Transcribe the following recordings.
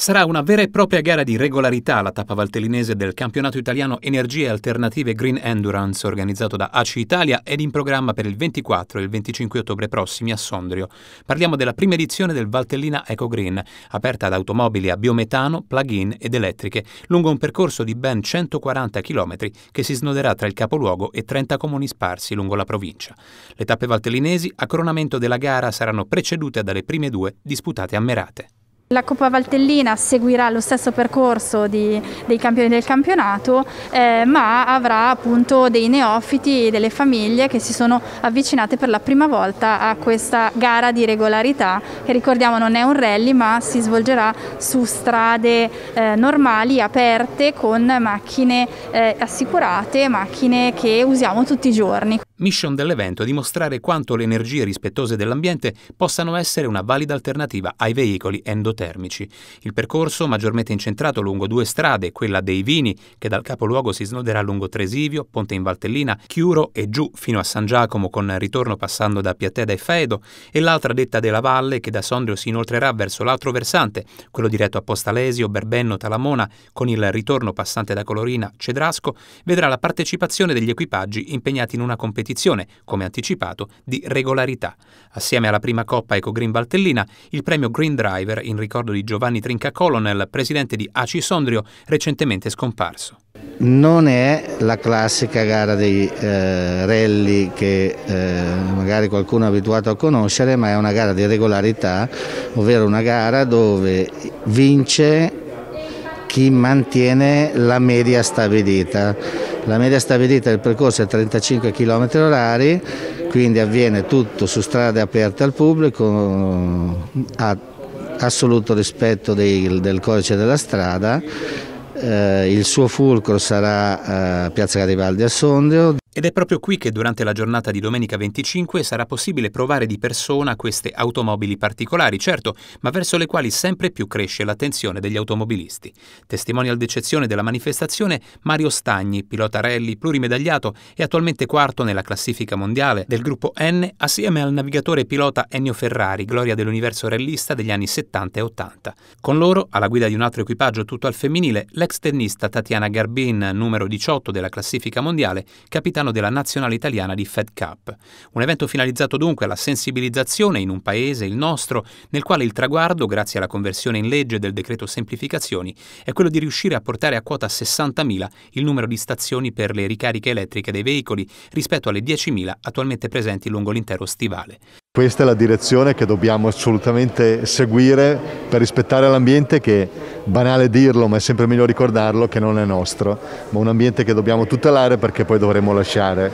Sarà una vera e propria gara di regolarità la tappa valtellinese del campionato italiano Energie Alternative Green Endurance organizzato da ACI Italia ed in programma per il 24 e il 25 ottobre prossimi a Sondrio. Parliamo della prima edizione del Valtellina Eco Green, aperta ad automobili a biometano, plug-in ed elettriche, lungo un percorso di ben 140 km che si snoderà tra il capoluogo e 30 comuni sparsi lungo la provincia. Le tappe valtellinesi a coronamento della gara saranno precedute dalle prime due disputate a Merate. La Coppa Valtellina seguirà lo stesso percorso di, dei campioni del campionato, eh, ma avrà appunto dei neofiti e delle famiglie che si sono avvicinate per la prima volta a questa gara di regolarità, che ricordiamo non è un rally, ma si svolgerà su strade eh, normali, aperte, con macchine eh, assicurate, macchine che usiamo tutti i giorni mission dell'evento è dimostrare quanto le energie rispettose dell'ambiente possano essere una valida alternativa ai veicoli endotermici. Il percorso, maggiormente incentrato lungo due strade, quella dei Vini, che dal capoluogo si snoderà lungo Tresivio, Ponte in Valtellina, Chiuro e giù fino a San Giacomo con ritorno passando da Piateda e Faedo, e l'altra detta della Valle che da Sondrio si inoltrerà verso l'altro versante, quello diretto a Postalesio, Berbenno, Talamona, con il ritorno passante da Colorina, Cedrasco, vedrà la partecipazione degli equipaggi impegnati in una competizione competizione, come anticipato, di regolarità. Assieme alla prima Coppa Eco Green Valtellina, il premio Green Driver in ricordo di Giovanni Trinca Colonel, presidente di ACI Sondrio, recentemente scomparso. Non è la classica gara dei eh, rally che eh, magari qualcuno è abituato a conoscere, ma è una gara di regolarità, ovvero una gara dove vince chi mantiene la media stabilita la media stabilita del percorso è 35 km orari, quindi avviene tutto su strade aperte al pubblico, eh, a assoluto rispetto dei, del codice della strada. Eh, il suo fulcro sarà eh, Piazza Garibaldi a Sondrio. Ed è proprio qui che durante la giornata di domenica 25 sarà possibile provare di persona queste automobili particolari, certo, ma verso le quali sempre più cresce l'attenzione degli automobilisti. Testimonial d'eccezione della manifestazione Mario Stagni, pilota rally plurimedagliato e attualmente quarto nella classifica mondiale del gruppo N assieme al navigatore e pilota Ennio Ferrari, gloria dell'universo rallista degli anni 70 e 80. Con loro, alla guida di un altro equipaggio tutto al femminile, l'ex tennista Tatiana Garbin, numero 18 della classifica mondiale, capitale all'interno della nazionale italiana di Fed Cup. Un evento finalizzato dunque alla sensibilizzazione in un paese, il nostro, nel quale il traguardo, grazie alla conversione in legge del decreto semplificazioni, è quello di riuscire a portare a quota 60.000 il numero di stazioni per le ricariche elettriche dei veicoli rispetto alle 10.000 attualmente presenti lungo l'intero stivale. Questa è la direzione che dobbiamo assolutamente seguire per rispettare l'ambiente che, banale dirlo, ma è sempre meglio ricordarlo, che non è nostro, ma un ambiente che dobbiamo tutelare perché poi dovremo lasciare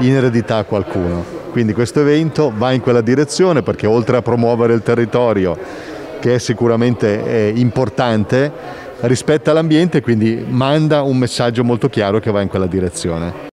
in eredità a qualcuno. Quindi questo evento va in quella direzione perché oltre a promuovere il territorio, che è sicuramente importante, rispetta l'ambiente e quindi manda un messaggio molto chiaro che va in quella direzione.